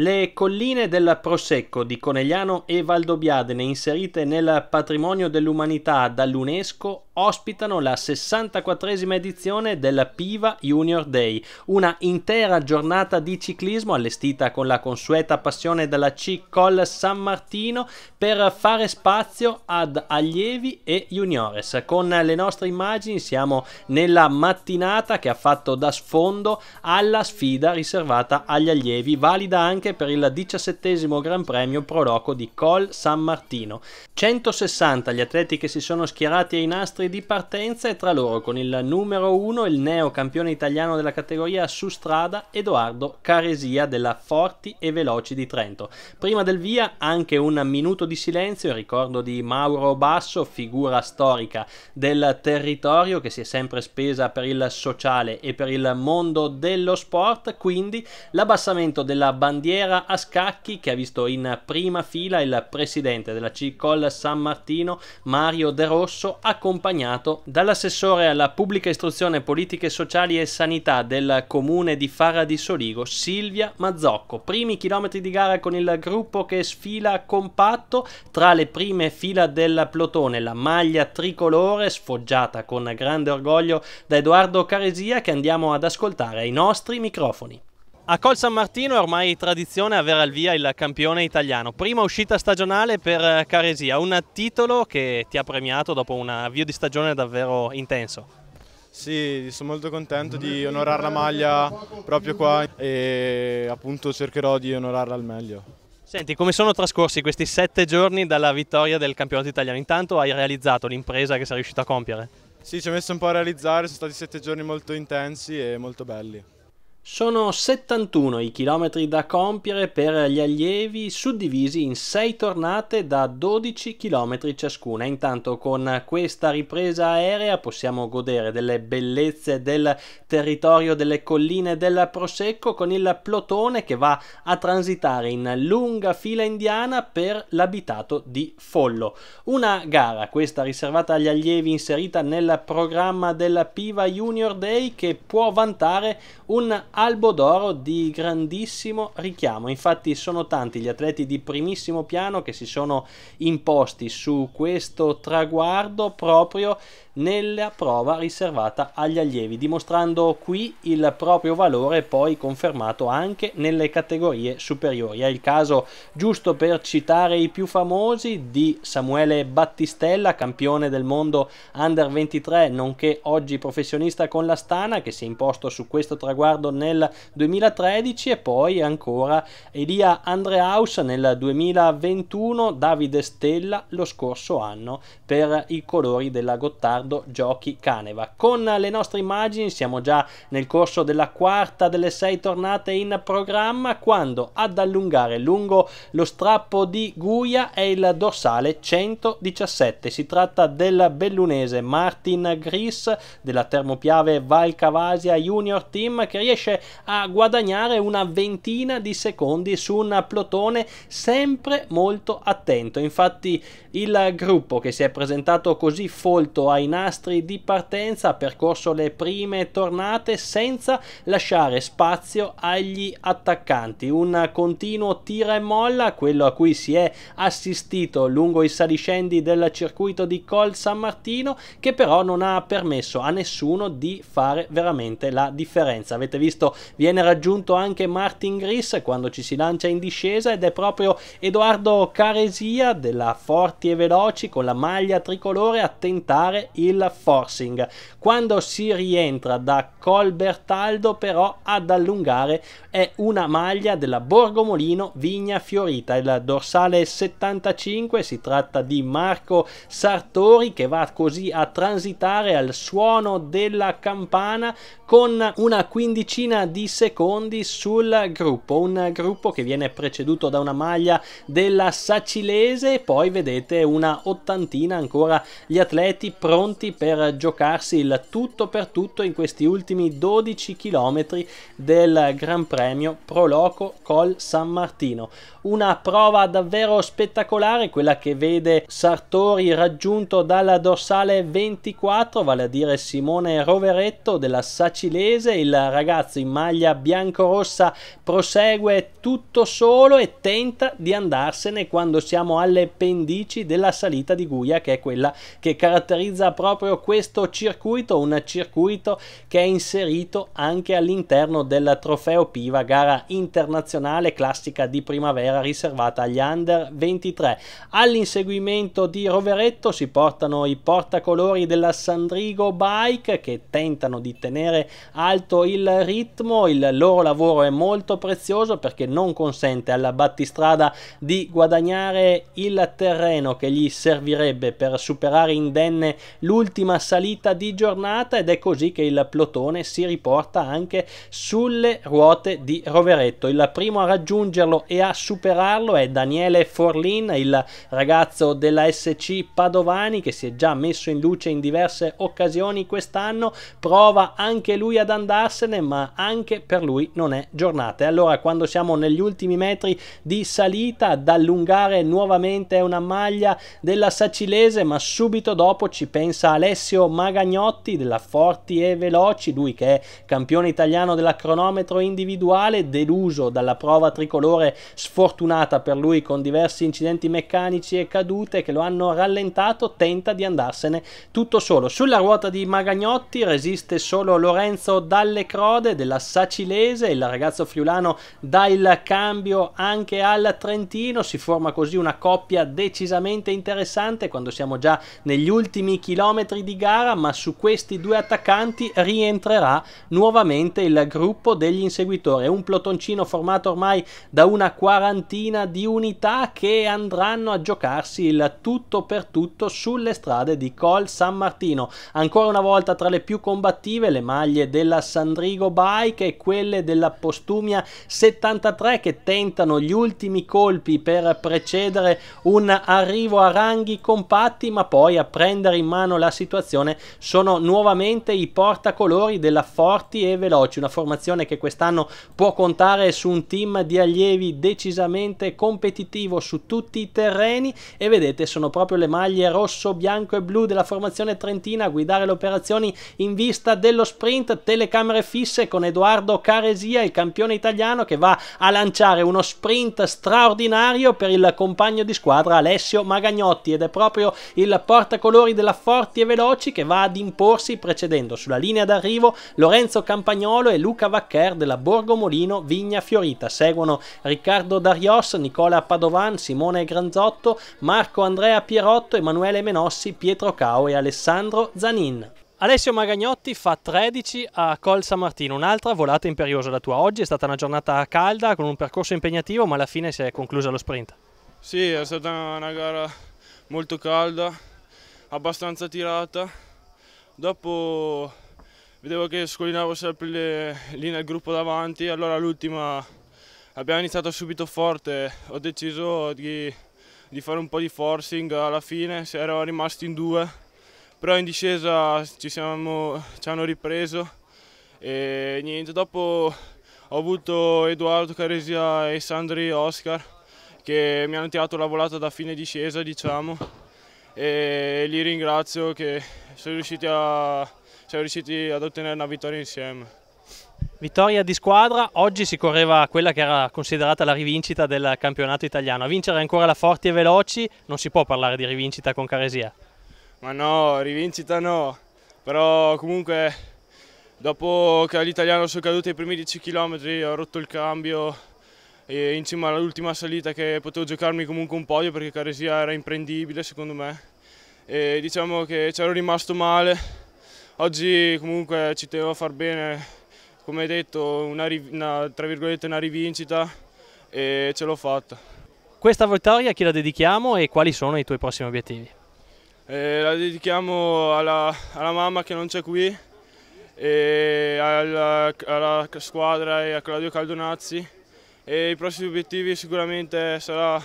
Le colline del Prosecco di Conegliano e Valdobbiadene, inserite nel patrimonio dell'umanità dall'UNESCO, ospitano la 64esima edizione della Piva Junior Day, una intera giornata di ciclismo allestita con la consueta passione della C-Col San Martino per fare spazio ad allievi e juniores. Con le nostre immagini siamo nella mattinata che ha fatto da sfondo alla sfida riservata agli allievi, valida anche anche per il diciassettesimo Gran Premio Pro di Col San Martino. 160 gli atleti che si sono schierati ai nastri di partenza e tra loro con il numero 1 il neo campione italiano della categoria su strada Edoardo Caresia della Forti e Veloci di Trento. Prima del via anche un minuto di silenzio in ricordo di Mauro Basso, figura storica del territorio che si è sempre spesa per il sociale e per il mondo dello sport, quindi l'abbassamento della bandiera bandiera a scacchi che ha visto in prima fila il presidente della CICOL San Martino Mario De Rosso accompagnato dall'assessore alla pubblica istruzione politiche sociali e sanità del comune di Fara di Soligo Silvia Mazzocco. Primi chilometri di gara con il gruppo che sfila compatto tra le prime fila del plotone la maglia tricolore sfoggiata con grande orgoglio da Edoardo Caresia che andiamo ad ascoltare ai nostri microfoni. A Col San Martino è ormai tradizione avere al via il campione italiano. Prima uscita stagionale per eh, Caresia, un titolo che ti ha premiato dopo un avvio di stagione davvero intenso. Sì, sono molto contento di onorare la maglia proprio qua e appunto cercherò di onorarla al meglio. Senti, come sono trascorsi questi sette giorni dalla vittoria del campionato italiano? Intanto hai realizzato l'impresa che sei riuscito a compiere? Sì, ci ho messo un po' a realizzare, sono stati sette giorni molto intensi e molto belli. Sono 71 i chilometri da compiere per gli allievi suddivisi in 6 tornate da 12 chilometri ciascuna. Intanto con questa ripresa aerea possiamo godere delle bellezze del territorio delle colline del Prosecco con il plotone che va a transitare in lunga fila indiana per l'abitato di Follo. Una gara questa riservata agli allievi inserita nel programma della Piva Junior Day che può vantare un albo d'oro di grandissimo richiamo. Infatti sono tanti gli atleti di primissimo piano che si sono imposti su questo traguardo proprio nella prova riservata agli allievi, dimostrando qui il proprio valore poi confermato anche nelle categorie superiori. È il caso giusto per citare i più famosi di Samuele Battistella, campione del mondo under 23, nonché oggi professionista con la Stana che si è imposto su questo traguardo nel 2013 e poi ancora Elia Andreaus nel 2021, Davide Stella lo scorso anno per i colori della Gottardo riguardo giochi Caneva. Con le nostre immagini siamo già nel corso della quarta delle sei tornate in programma quando ad allungare lungo lo strappo di Guia è il dorsale 117. Si tratta del bellunese Martin Gris della termopiave Val Cavasia Junior Team che riesce a guadagnare una ventina di secondi su un plotone sempre molto attento. Infatti il gruppo che si è presentato così folto ai nastri di partenza, ha percorso le prime tornate senza lasciare spazio agli attaccanti. Un continuo tira e molla, quello a cui si è assistito lungo i saliscendi del circuito di Col San Martino, che però non ha permesso a nessuno di fare veramente la differenza. Avete visto, viene raggiunto anche Martin Gris quando ci si lancia in discesa ed è proprio Edoardo Caresia della Forti e Veloci con la maglia tricolore a tentare il il forcing. Quando si rientra da Colbertaldo però ad allungare è una maglia della Borgomolino Vigna Fiorita, il dorsale 75, si tratta di Marco Sartori che va così a transitare al suono della campana con una quindicina di secondi sul gruppo, un gruppo che viene preceduto da una maglia della Sacilese e poi vedete una ottantina ancora gli atleti pronti pronti per giocarsi il tutto per tutto in questi ultimi 12 km del Gran Premio Proloco Col San Martino. Una prova davvero spettacolare, quella che vede Sartori raggiunto dalla dorsale 24, vale a dire Simone Roveretto della Sacilese, il ragazzo in maglia biancorossa prosegue tutto solo e tenta di andarsene quando siamo alle pendici della salita di Guia che è quella che caratterizza proprio questo circuito, un circuito che è inserito anche all'interno del trofeo Piva, gara internazionale classica di primavera riservata agli under 23. All'inseguimento di Roveretto si portano i portacolori della Sandrigo Bike che tentano di tenere alto il ritmo, il loro lavoro è molto prezioso perché non consente alla battistrada di guadagnare il terreno che gli servirebbe per superare indenne l'ultima salita di giornata ed è così che il plotone si riporta anche sulle ruote di Roveretto. Il primo a raggiungerlo e a superarlo è Daniele Forlin, il ragazzo della SC Padovani che si è già messo in luce in diverse occasioni quest'anno, prova anche lui ad andarsene ma anche per lui non è giornata. E allora quando siamo negli ultimi metri di salita ad allungare nuovamente una maglia della Sacilese ma subito dopo ci pensa pensa Alessio Magagnotti della Forti e Veloci, lui che è campione italiano della cronometro individuale, deluso dalla prova tricolore sfortunata per lui con diversi incidenti meccanici e cadute che lo hanno rallentato, tenta di andarsene tutto solo. Sulla ruota di Magagnotti resiste solo Lorenzo Dalle Crode della Sacilese, il ragazzo friulano dà il cambio anche al Trentino, si forma così una coppia decisamente interessante quando siamo già negli ultimi chilometri km di gara, ma su questi due attaccanti rientrerà nuovamente il gruppo degli inseguitori. È un plotoncino formato ormai da una quarantina di unità che andranno a giocarsi il tutto per tutto sulle strade di Col San Martino. Ancora una volta tra le più combattive le maglie della Sandrigo Bike e quelle della Postumia 73 che tentano gli ultimi colpi per precedere un arrivo a ranghi compatti ma poi a prendere in mano la situazione sono nuovamente i portacolori della Forti e Veloci, una formazione che quest'anno può contare su un team di allievi decisamente competitivo su tutti i terreni e vedete sono proprio le maglie rosso, bianco e blu della formazione trentina a guidare le operazioni in vista dello sprint, telecamere fisse con Edoardo Caresia, il campione italiano che va a lanciare uno sprint straordinario per il compagno di squadra Alessio Magagnotti ed è proprio il portacolori della Forti forti e veloci che va ad imporsi precedendo sulla linea d'arrivo Lorenzo Campagnolo e Luca Vaccher della Borgomolino Vigna Fiorita. Seguono Riccardo Darios, Nicola Padovan, Simone Granzotto, Marco Andrea Pierotto, Emanuele Menossi, Pietro Cao e Alessandro Zanin. Alessio Magagnotti fa 13 a Col San Martino, un'altra volata imperiosa la tua. Oggi è stata una giornata calda con un percorso impegnativo, ma alla fine si è conclusa lo sprint. Sì, è stata una gara molto calda, abbastanza tirata. Dopo vedevo che scolinavo sempre le, lì nel gruppo davanti, allora l'ultima abbiamo iniziato subito forte, ho deciso di, di fare un po' di forcing alla fine, si erano rimasti in due, però in discesa ci, siamo, ci hanno ripreso e niente, dopo ho avuto Edoardo Caresia e Sandri Oscar che mi hanno tirato la volata da fine discesa diciamo e li ringrazio che sono riusciti, a, siamo riusciti ad ottenere una vittoria insieme. Vittoria di squadra, oggi si correva quella che era considerata la rivincita del campionato italiano, a vincere ancora la Forti e Veloci, non si può parlare di rivincita con Caresia? Ma no, rivincita no, però comunque dopo che all'italiano sono caduti i primi 10 km ho rotto il cambio, e in cima all'ultima salita che potevo giocarmi comunque un podio perché Caresia era imprendibile secondo me e diciamo che c'ero rimasto male, oggi comunque ci tenevo a far bene, come detto una, una, una rivincita e ce l'ho fatta. Questa vittoria a chi la dedichiamo e quali sono i tuoi prossimi obiettivi? Eh, la dedichiamo alla, alla mamma che non c'è qui, alla, alla squadra e a Claudio Caldonazzi e i prossimi obiettivi sicuramente sarà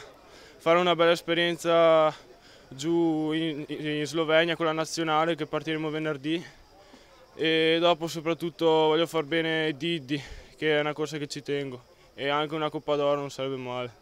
fare una bella esperienza giù in, in Slovenia con la nazionale che partiremo venerdì e dopo soprattutto voglio far bene Didi che è una corsa che ci tengo e anche una Coppa d'Oro non sarebbe male.